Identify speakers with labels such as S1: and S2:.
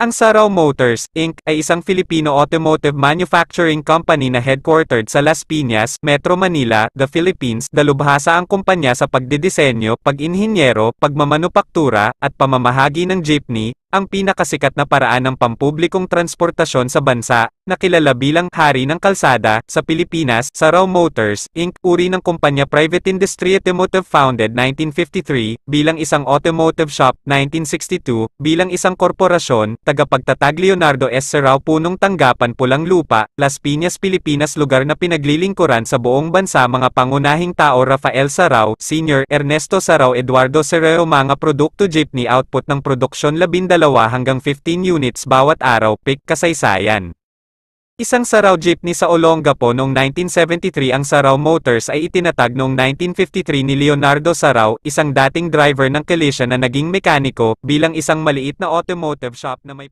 S1: Ang Saraw Motors, Inc. ay isang Filipino automotive manufacturing company na headquartered sa Las Piñas, Metro Manila, the Philippines. Dalubhasa ang kumpanya sa pagdidisenyo, pag-inhinyero, pagmamanupaktura, at pamamahagi ng jeepney, ang pinakasikat na paraan ng pampublikong transportasyon sa bansa, na kilala bilang hari ng kalsada sa Pilipinas, sa Saraw Motors, Inc., uri ng kumpanya private industry automotive founded 1953, bilang isang automotive shop 1962, bilang isang korporasyon, tagapagtatag Leonardo S. Saraw punong tanggapan pulang lupa, Las Piñas, Pilipinas lugar na pinaglilingkuran sa buong bansa mga pangunahing tao Rafael Saraw, Sr. Ernesto Saraw Eduardo Serreo mga produkto jeepney output ng produksyon labindal hanggang 15 units bawat araw peak kasaysayan. Isang Saraw jeepney sa Olongapo noong 1973 ang Saraw Motors ay itinatag noong 1953 ni Leonardo Saraw, isang dating driver ng Kalisha na naging mekaniko, bilang isang maliit na automotive shop na may